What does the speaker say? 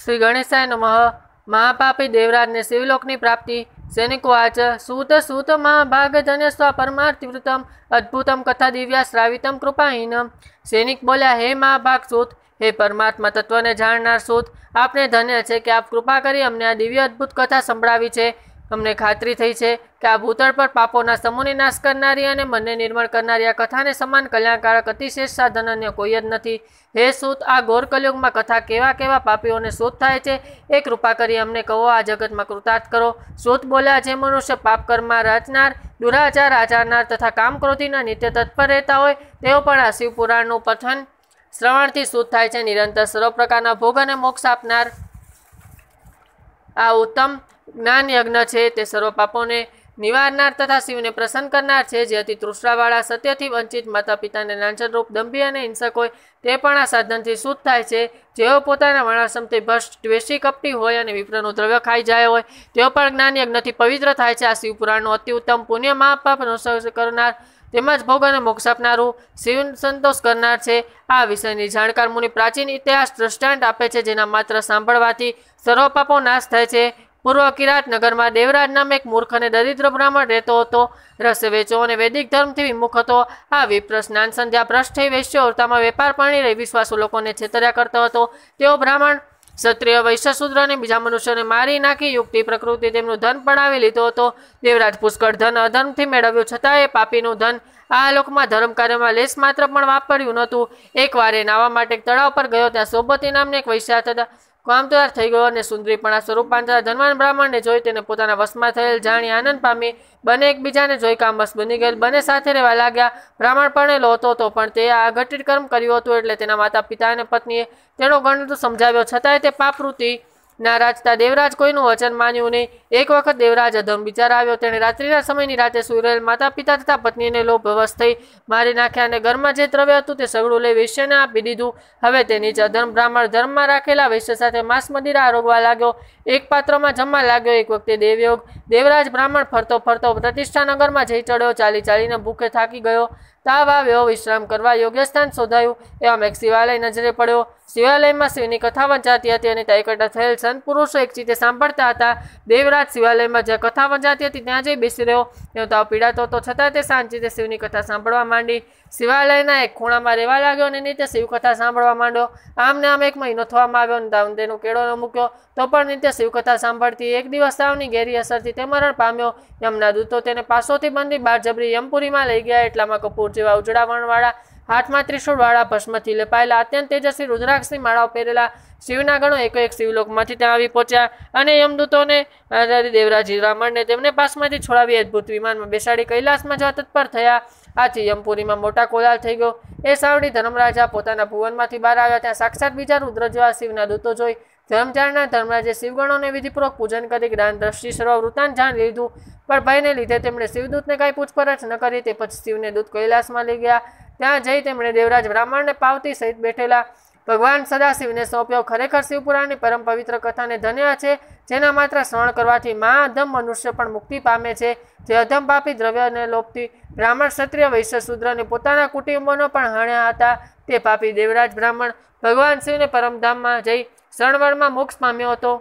શ્રી ગણેશાય નમઃ મહાપાપી દેવરાજને શિવલોકની પ્રાપ્તિ સૈનિકો આચ સૂત સૂત મહાભાગ જનસ્વ પરમાર્થવૃતમ અદ્ભુતમ કથા દિવ્યા શ્રાવિતમ કૃપાહીનમ સૈનિક બોલ્યા હે મહાભાગ સૂત હે પરમાત્મા તત્વને જાણનાર સૂત આપને ધન્ય છે કે આપ કૃપા કરી અમને આ દિવ્ય અદ્ભુત કથા સંભળાવી છે અમને ખાતરી થઈ છે કે આ ભૂતળ પર પાપોના સમૂહને નાશ કરનારી અને મનને નિર્મળ કરનારી આ કથાને સમાન કલ્યાણકારક અતિશેષ સાધન અન્ય કોઈ જ નથી હે સૂત આ ઘોર કલયુગમાં કથા કેવા કેવા પાપીઓને શોધ થાય છે એ કૃપા કરી અમને કહો આ જગતમાં કૃતાર્થ કરો શોધ બોલ્યા જે મનુષ્ય પાપ કર્મમાં રચનાર દુરાચાર આચારનાર તથા કામક્રોધીના નિત્ય તત્પર રહેતા હોય તેઓ પણ આ શિવપુરાણનું પઠન શ્રવણથી શુદ્ધ થાય છે નિરંતર સર્વ પ્રકારના ભોગ અને મોક્ષ આપનાર આ ઉત્તમ જ્ઞાન યજ્ઞ છે તે સર્વ પાપોને નિવારનાર તથા શિવને પ્રસન્ન કરનાર છે જે અતિ તૃષ્ણાવાળા સત્યથી વંચિત માતા પિતાને રૂપ દંભી અને હિંસક હોય તે પણ આ સાધનથી શુદ્ધ થાય છે જેઓ પોતાના વર્ણાશ્રમથી ભષ્ટ દ્વેષી કપટી હોય અને વિપ્રનું દ્રવ્ય ખાઈ જાય હોય તેઓ પણ જ્ઞાન યજ્ઞથી પવિત્ર થાય છે આ શિવપુરાણનું અતિ ઉત્તમ પુણ્ય મહાપાપનો કરનાર તેમજ ભોગ અને મોક્ષ આપનારું શિવ સંતોષ કરનાર છે આ વિષયની જાણકાર મુનિ પ્રાચીન ઇતિહાસ દ્રષ્ટાંત આપે છે જેના માત્ર સાંભળવાથી સર્વ પાપો નાશ થાય છે પૂર્વ કિરાટનગરમાં દેવરાજ નામે એક મૂર્ખ અને દરિદ્ર બ્રાહ્મણ રહેતો હતો રસ વેચો અને વૈદિક ધર્મથી વિમુખ હતો આ વિપ્ર સ્નાન સંધ્યા ભ્રષ્ટ થઈ વૈશ્ય વેપાર પાણી રહી વિશ્વાસુ લોકોને છેતર્યા કરતો હતો તેઓ બ્રાહ્મણ ક્ષત્રિય વૈશ્યસૂદ્ર અને બીજા મનુષ્યોને મારી નાખી યુક્તિ પ્રકૃતિ તેમનું ધન પડાવી લીધો હતો દેવરાજ પુષ્કળ ધન અધર્મથી મેળવ્યું છતાં એ પાપીનું ધન આ લોકમાં ધર્મ કાર્યમાં લેસ માત્ર પણ વાપર્યું નહોતું એકવાર એ નાવા માટે તળાવ પર ગયો ત્યાં સોબતી નામની એક વૈશ્યા થતા કામ તૈયાર થઈ ગયો અને સુંદરી પણ આ સ્વરૂપાંતર ધનવાન બ્રાહ્મણને જોઈ તેને પોતાના વશમાં થયેલ જાણી આનંદ પામી બંને એકબીજાને જોઈ કામબસ બની ગયેલ બંને સાથે રહેવા લાગ્યા બ્રાહ્મણ પરણેલો હતો તો પણ તે આ અઘટિત કર્મ કર્યું હતું એટલે તેના માતા પિતા અને પત્નીએ તેનો ગણતું સમજાવ્યો છતાંય તે પાપૃતિ ના રાજતા દેવરાજ કોઈનું વચન માન્યું નહીં એક વખત દેવરાજ અધમ વિચાર આવ્યો તેણે રાત્રિના સમયની રાતે સુરેલ રહેલ માતા પિતા તથા પત્નીને લોભ લોભવશ થઈ મારી નાખ્યા અને ઘરમાં જે દ્રવ્ય હતું તે સગડું લઈ વૈશ્યને આપી દીધું હવે તેની નીચે અધર્મ બ્રાહ્મણ ધર્મમાં રાખેલા વૈશ્ય સાથે માંસ મદિરા આરોગવા લાગ્યો એક પાત્રમાં જમવા લાગ્યો એક વખતે દેવયોગ દેવરાજ બ્રાહ્મણ ફરતો ફરતો પ્રતિષ્ઠાનગરમાં જઈ ચડ્યો ચાલી ચાલીને ભૂખે થાકી ગયો તાવ આવ્યો વિશ્રામ કરવા યોગ્ય સ્થાન શોધાયું એવામાં એક શિવાલય નજરે પડ્યો શિવાલયમાં શિવની કથા વંચાતી હતી અને એકઠા થયેલ સંત પુરુષો એક ચીતે સાંભળતા હતા દેવરાજ શિવાલયમાં જ્યાં કથા વંચાતી હતી ત્યાં જઈ બેસી રહ્યો તેનો તાવ પીડાતો હતો છતાં તે શાંતિથી શિવની કથા સાંભળવા માંડી શિવાલયના એક ખૂણામાં રહેવા લાગ્યો અને નિત્ય શિવકથા સાંભળવા માંડ્યો આમને આમ એક મહિનો થવામાં આવ્યો અને તાવ તેનો કેળો ન મૂક્યો તો પણ નિત્ય શિવકથા સાંભળતી એક દિવસ તાવની ઘેરી અસરથી તે મરણ પામ્યો યમના દૂતો તેને પાસોથી બંધી બાર જબરી યમપુરીમાં લઈ ગયા એટલામાં કપૂર જેવા ઉજળાવણવાળા હાથમાં ત્રિશુળવાળા ભસ્મથી લેપાયેલા અત્યંત તેજસ્વી રુદ્રાક્ષની માળાઓ પહેરેલા શિવના ગણો એકો એક શિવલોકમાંથી ત્યાં આવી પહોંચ્યા અને યમદૂતોને દેવરાજી રામણને તેમને પાસમાંથી છોડાવી અદભુત વિમાનમાં બેસાડી કૈલાસમાં જવા તત્પર થયા આથી યમપુરીમાં મોટા કોલાલ થઈ ગયો એ સાવડી ધર્મરાજા પોતાના ભુવનમાંથી બહાર આવ્યા ત્યાં સાક્ષાત બીજા રુદ્ર જેવા શિવના દૂતો જોઈ ધર્મચારના ધર્મરાજે શિવગણોને વિધિપૂર્વક પૂજન કરી જ્ઞાન દ્રષ્ટિ સર્વ વૃત્તાંત જાણ લીધું પણ ભયને લીધે તેમણે શિવદૂતને કાંઈ પૂછપરછ ન કરી તે પછી શિવને દૂત કૈલાસમાં લઈ ગયા ત્યાં જઈ તેમણે દેવરાજ બ્રાહ્મણને પાવતી સહિત બેઠેલા ભગવાન સદાશિવને સોંપ્યો ખરેખર શિવપુરાણની પરમ પવિત્ર કથાને ધન્ય છે જેના માત્ર શ્રવણ કરવાથી મા અધમ મનુષ્ય પણ મુક્તિ પામે છે જે અધમ પાપી દ્રવ્યને લોપતી બ્રાહ્મણ ક્ષત્રિય વૈશ્ય શૂદ્રને પોતાના કુટુંબોનો પણ હણ્યા હતા તે પાપી દેવરાજ બ્રાહ્મણ ભગવાન શિવને પરમધામમાં જઈ શરણવરમાં મોક્ષ પામ્યો હતો